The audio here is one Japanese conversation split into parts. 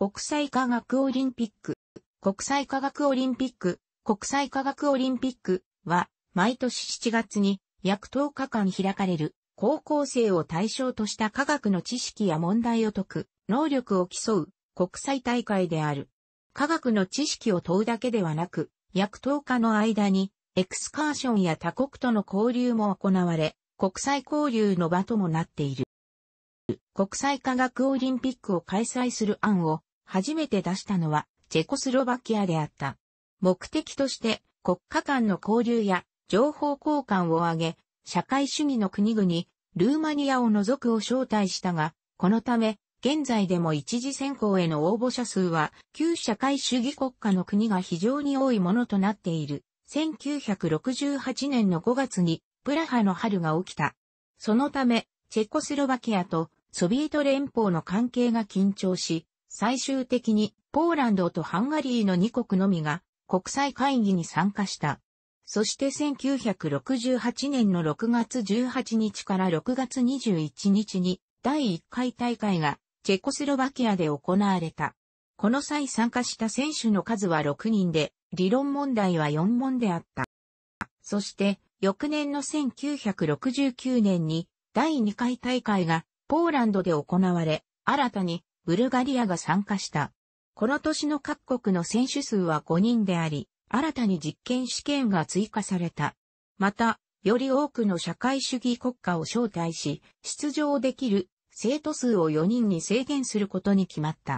国際科学オリンピック、国際科学オリンピック、国際科学オリンピックは、毎年7月に約10日間開かれる、高校生を対象とした科学の知識や問題を解く、能力を競う、国際大会である。科学の知識を問うだけではなく、約10日の間に、エクスカーションや他国との交流も行われ、国際交流の場ともなっている。国際科学オリンピックを開催する案を初めて出したのは、チェコスロバキアであった。目的として、国家間の交流や情報交換を挙げ、社会主義の国々、ルーマニアを除くを招待したが、このため、現在でも一次選考への応募者数は、旧社会主義国家の国が非常に多いものとなっている。1968年の5月に、プラハの春が起きた。そのため、チェコスロバキアとソビエト連邦の関係が緊張し、最終的にポーランドとハンガリーの2国のみが国際会議に参加した。そして1968年の6月18日から6月21日に第1回大会がチェコスロバキアで行われた。この際参加した選手の数は6人で、理論問題は4問であった。そして、翌年の1969年に第2回大会がポーランドで行われ、新たにブルガリアが参加した。この年の各国の選手数は5人であり、新たに実験試験が追加された。また、より多くの社会主義国家を招待し、出場できる生徒数を4人に制限することに決まった。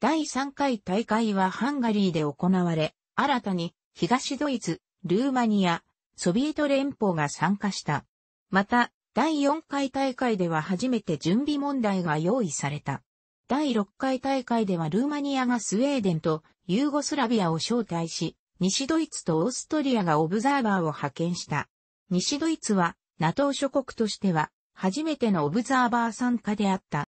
第3回大会はハンガリーで行われ、新たに東ドイツ、ルーマニア、ソビエト連邦が参加した。また、第4回大会では初めて準備問題が用意された。第6回大会ではルーマニアがスウェーデンとユーゴスラビアを招待し、西ドイツとオーストリアがオブザーバーを派遣した。西ドイツは NATO 諸国としては初めてのオブザーバー参加であった。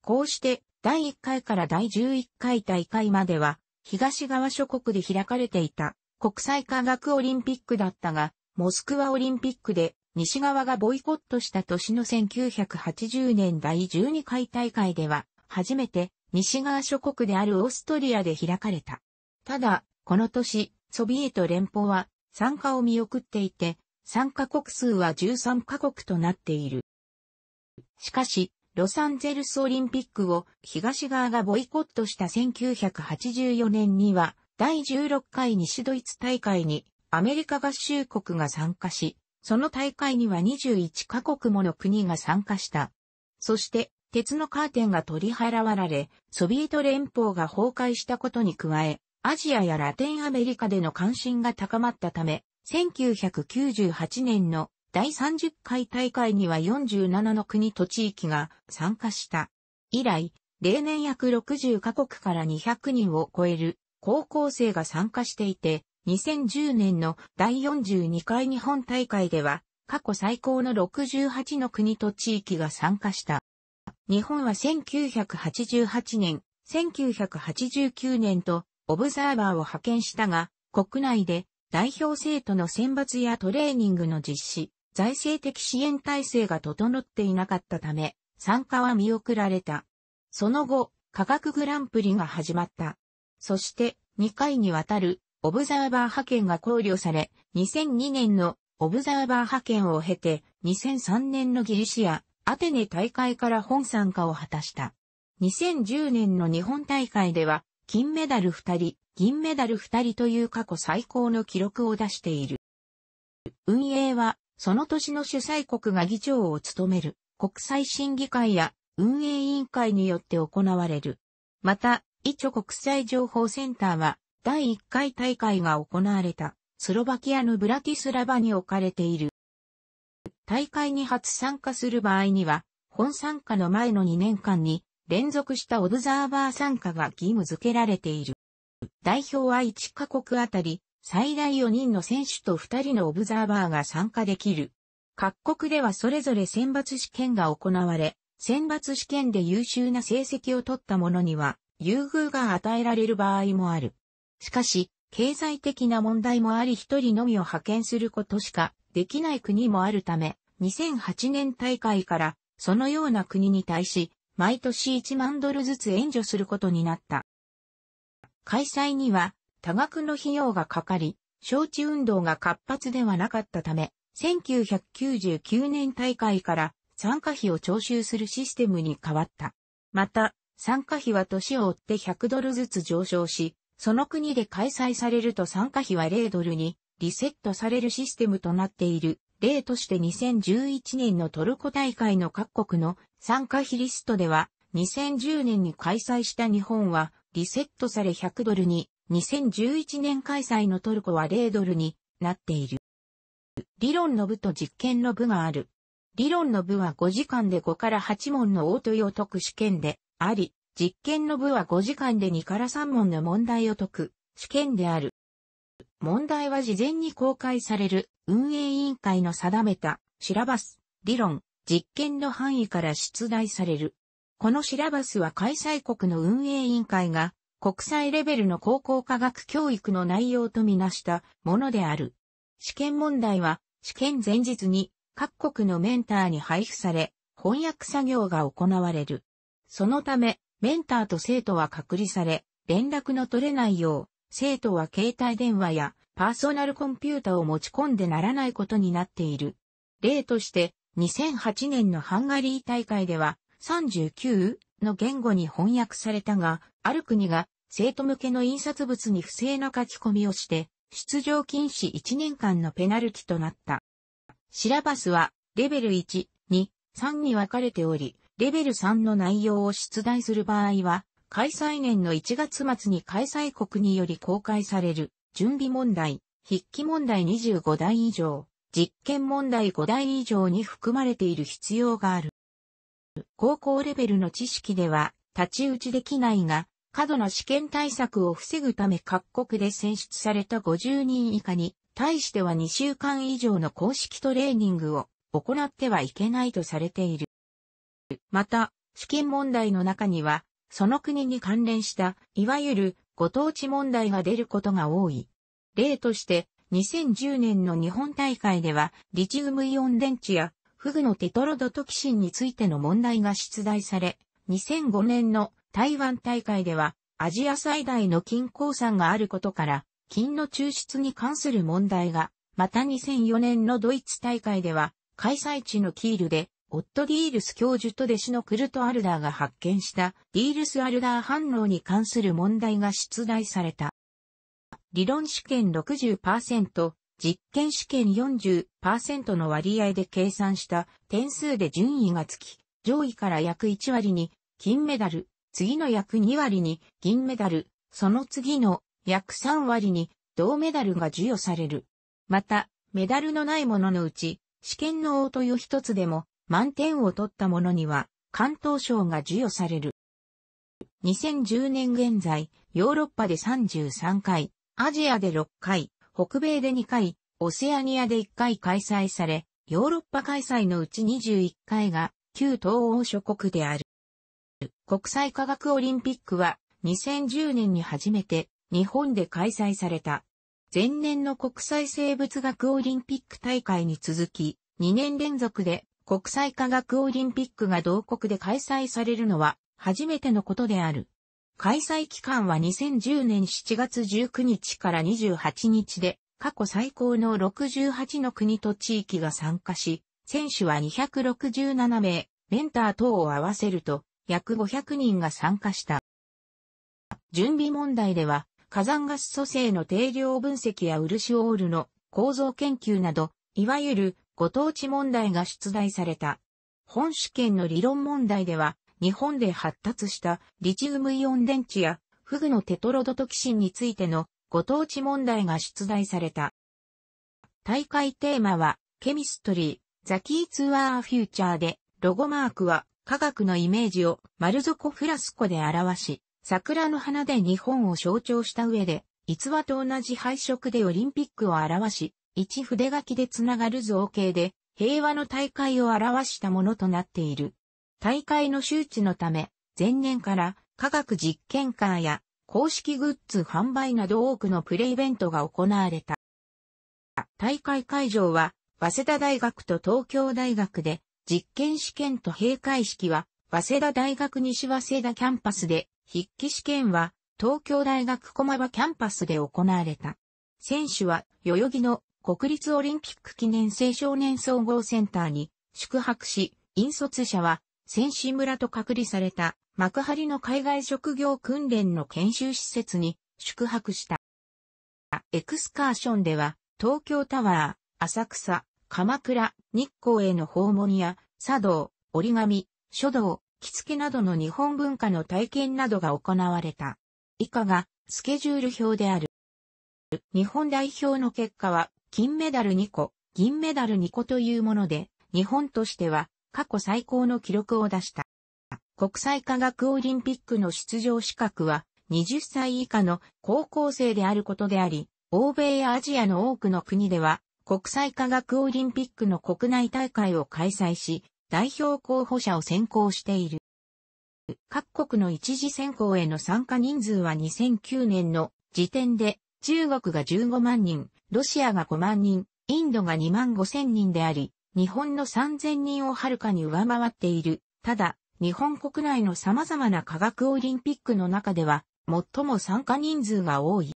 こうして第1回から第11回大会までは東側諸国で開かれていた国際科学オリンピックだったが、モスクワオリンピックで西側がボイコットした年の1980年第12回大会では、初めて西側諸国であるオーストリアで開かれた。ただ、この年、ソビエト連邦は参加を見送っていて、参加国数は13カ国となっている。しかし、ロサンゼルスオリンピックを東側がボイコットした1984年には、第16回西ドイツ大会にアメリカ合衆国が参加し、その大会には21カ国もの国が参加した。そして、鉄のカーテンが取り払われ、ソビエト連邦が崩壊したことに加え、アジアやラテンアメリカでの関心が高まったため、1998年の第30回大会には47の国と地域が参加した。以来、例年約60カ国から200人を超える高校生が参加していて、2010年の第42回日本大会では、過去最高の68の国と地域が参加した。日本は1988年、1989年と、オブザーバーを派遣したが、国内で代表生徒の選抜やトレーニングの実施、財政的支援体制が整っていなかったため、参加は見送られた。その後、科学グランプリが始まった。そして、2回にわたるオブザーバー派遣が考慮され、2002年のオブザーバー派遣を経て、2003年のギリシア、アテネ大会から本参加を果たした。2010年の日本大会では、金メダル2人、銀メダル2人という過去最高の記録を出している。運営は、その年の主催国が議長を務める国際審議会や運営委員会によって行われる。また、イチョ国際情報センターは第1回大会が行われたスロバキアのブラティスラバに置かれている。大会に初参加する場合には、本参加の前の2年間に連続したオブザーバー参加が義務付けられている。代表は1カ国あたり最大4人の選手と2人のオブザーバーが参加できる。各国ではそれぞれ選抜試験が行われ、選抜試験で優秀な成績を取った者には優遇が与えられる場合もある。しかし、経済的な問題もあり一人のみを派遣することしかできない国もあるため、2008年大会からそのような国に対し、毎年1万ドルずつ援助することになった。開催には多額の費用がかかり、招致運動が活発ではなかったため、1999年大会から参加費を徴収するシステムに変わった。また、参加費は年を追って100ドルずつ上昇し、その国で開催されると参加費は0ドルにリセットされるシステムとなっている。例として2011年のトルコ大会の各国の参加費リストでは、2010年に開催した日本はリセットされ100ドルに、2011年開催のトルコは0ドルになっている。理論の部と実験の部がある。理論の部は5時間で5から8問の応問を解く試験であり、実験の部は5時間で2から3問の問題を解く、試験である。問題は事前に公開される運営委員会の定めたシラバス、理論、実験の範囲から出題される。このシラバスは開催国の運営委員会が国際レベルの高校科学教育の内容とみなしたものである。試験問題は試験前日に各国のメンターに配布され翻訳作業が行われる。そのためメンターと生徒は隔離され、連絡の取れないよう、生徒は携帯電話やパーソナルコンピュータを持ち込んでならないことになっている。例として、2008年のハンガリー大会では、39の言語に翻訳されたが、ある国が生徒向けの印刷物に不正な書き込みをして、出場禁止1年間のペナルティとなった。シラバスは、レベル1、2、3に分かれており、レベル3の内容を出題する場合は、開催年の1月末に開催国により公開される、準備問題、筆記問題25題以上、実験問題5題以上に含まれている必要がある。高校レベルの知識では、立ち打ちできないが、過度な試験対策を防ぐため各国で選出された50人以下に、対しては2週間以上の公式トレーニングを行ってはいけないとされている。また、資金問題の中には、その国に関連した、いわゆるご当地問題が出ることが多い。例として、2010年の日本大会では、リチウムイオン電池や、フグのテトロドトキシンについての問題が出題され、2005年の台湾大会では、アジア最大の金鉱山があることから、金の抽出に関する問題が、また2004年のドイツ大会では、開催地のキールで、オット・ディールス教授と弟子のクルト・アルダーが発見したディールス・アルダー反応に関する問題が出題された。理論試験60%、実験試験40%の割合で計算した点数で順位がつき、上位から約1割に金メダル、次の約2割に銀メダル、その次の約3割に銅メダルが授与される。また、メダルのないもののうち、試験の応答う一つでも満点を取った者には、関東賞が授与される。2010年現在、ヨーロッパで33回、アジアで6回、北米で2回、オセアニアで1回開催され、ヨーロッパ開催のうち21回が旧東欧諸国である。国際科学オリンピックは2010年に初めて日本で開催された。前年の国際生物学オリンピック大会に続き2年連続で国際科学オリンピックが同国で開催されるのは初めてのことである。開催期間は2010年7月19日から28日で、過去最高の68の国と地域が参加し、選手は267名、メンター等を合わせると、約500人が参加した。準備問題では、火山ガス組成の定量分析や漆オールの構造研究など、いわゆるご当地問題が出題された。本試験の理論問題では、日本で発達したリチウムイオン電池やフグのテトロドトキシンについてのご当地問題が出題された。大会テーマは、ケミストリー、ザキーツアーフューチャーで、ロゴマークは科学のイメージを丸底フラスコで表し、桜の花で日本を象徴した上で、逸話と同じ配色でオリンピックを表し、一筆書きでつながる造形で、平和の大会を表したものとなっている。大会の周知のため、前年から科学実験カーや公式グッズ販売など多くのプレイベントが行われた。大会会場は、早稲田大学と東京大学で、実験試験と閉会式は、早稲田大学西早稲田キャンパスで、筆記試験は、東京大学駒場キャンパスで行われた。選手は、代々木の国立オリンピック記念青少年総合センターに宿泊し、引率者は選手村と隔離された幕張の海外職業訓練の研修施設に宿泊した。エクスカーションでは東京タワー、浅草、鎌倉、日光への訪問や茶道、折り紙、書道、着付けなどの日本文化の体験などが行われた。以下がスケジュール表である。日本代表の結果は金メダル2個、銀メダル2個というもので、日本としては過去最高の記録を出した。国際科学オリンピックの出場資格は20歳以下の高校生であることであり、欧米やアジアの多くの国では国際科学オリンピックの国内大会を開催し、代表候補者を選考している。各国の一次選考への参加人数は2009年の時点で中国が15万人、ロシアが5万人、インドが2万5千人であり、日本の3000人をはるかに上回っている。ただ、日本国内の様々な科学オリンピックの中では、最も参加人数が多い。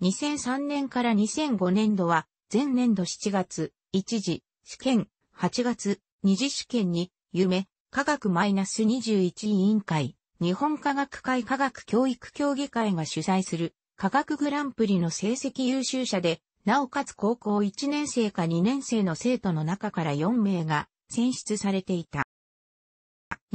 2003年から2005年度は、前年度7月、1次、試験、8月、2次試験に、夢、科学 -21 委員会、日本科学会科学教育協議会が主催する科学グランプリの成績優秀者で、なおかつ高校1年生か2年生の生徒の中から4名が選出されていた。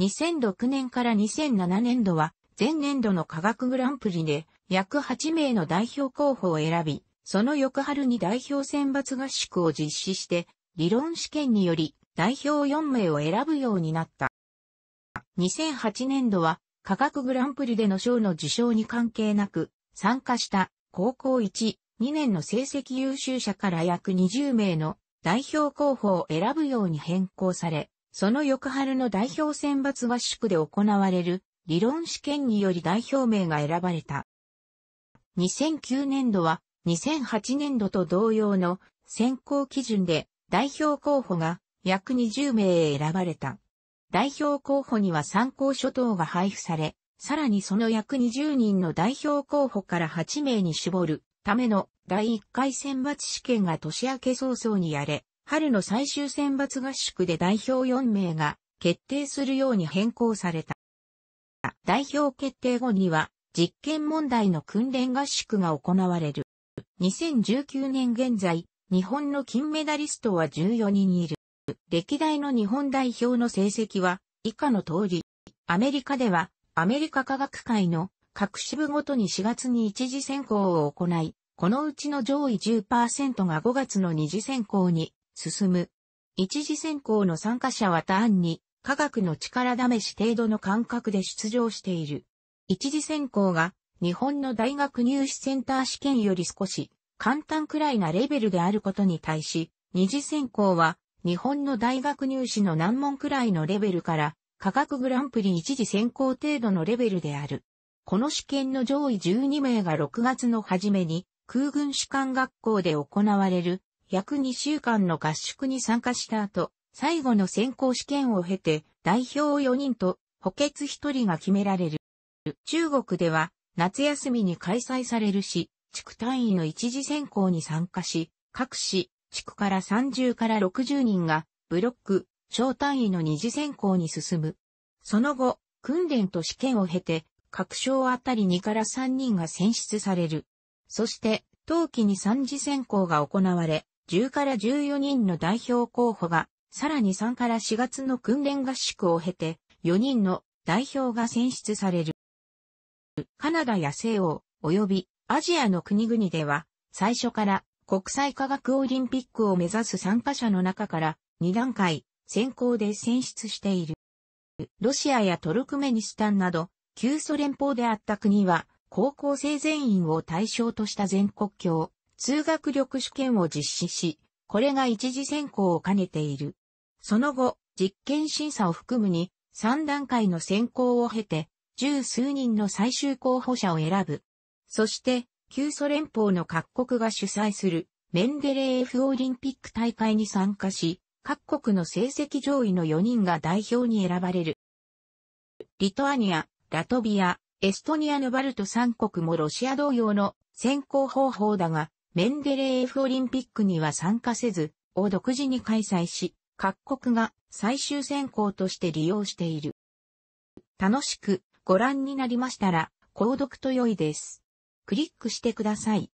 2006年から2007年度は前年度の科学グランプリで約8名の代表候補を選び、その翌春に代表選抜合宿を実施して、理論試験により代表4名を選ぶようになった。2008年度は科学グランプリでの賞の受賞に関係なく、参加した高校1、2年の成績優秀者から約20名の代表候補を選ぶように変更され、その翌春の代表選抜合宿で行われる理論試験により代表名が選ばれた。2009年度は2008年度と同様の選考基準で代表候補が約20名選ばれた。代表候補には参考書等が配布され、さらにその約20人の代表候補から8名に絞るための第1回選抜試験が年明け早々にやれ、春の最終選抜合宿で代表4名が決定するように変更された。代表決定後には実験問題の訓練合宿が行われる。2019年現在、日本の金メダリストは14人いる。歴代の日本代表の成績は以下の通り、アメリカではアメリカ科学界の各支部ごとに4月に一次選考を行い、このうちの上位10%が5月の二次選考に進む。一次選考の参加者は単に科学の力試し程度の感覚で出場している。一次選考が日本の大学入試センター試験より少し簡単くらいなレベルであることに対し、二次選考は日本の大学入試の難問くらいのレベルから科学グランプリ一時選考程度のレベルである。この試験の上位12名が6月の初めに空軍士官学校で行われる約2週間の合宿に参加した後、最後の選考試験を経て代表4人と補欠1人が決められる。中国では夏休みに開催されるし、地区単位の一次選考に参加し、各市、地区から30から60人がブロック、小単位の二次選考に進む。その後、訓練と試験を経て、各省あたり2から3人が選出される。そして、冬季に3次選考が行われ、10から14人の代表候補が、さらに3から4月の訓練合宿を経て、4人の代表が選出される。カナダや西欧、及びアジアの国々では、最初から国際科学オリンピックを目指す参加者の中から2段階先行で選出している。ロシアやトルクメニスタンなど、旧ソ連邦であった国は、高校生全員を対象とした全国共、通学力試験を実施し、これが一次選考を兼ねている。その後、実験審査を含むに、3段階の選考を経て、十数人の最終候補者を選ぶ。そして、旧ソ連邦の各国が主催するメンデレー f フオリンピック大会に参加し、各国の成績上位の4人が代表に選ばれる。リトアニア、ラトビア、エストニアのバルト3国もロシア同様の選考方法だが、メンデレーエフオリンピックには参加せず、を独自に開催し、各国が最終選考として利用している。楽しくご覧になりましたら、購読と良いです。クリックしてください。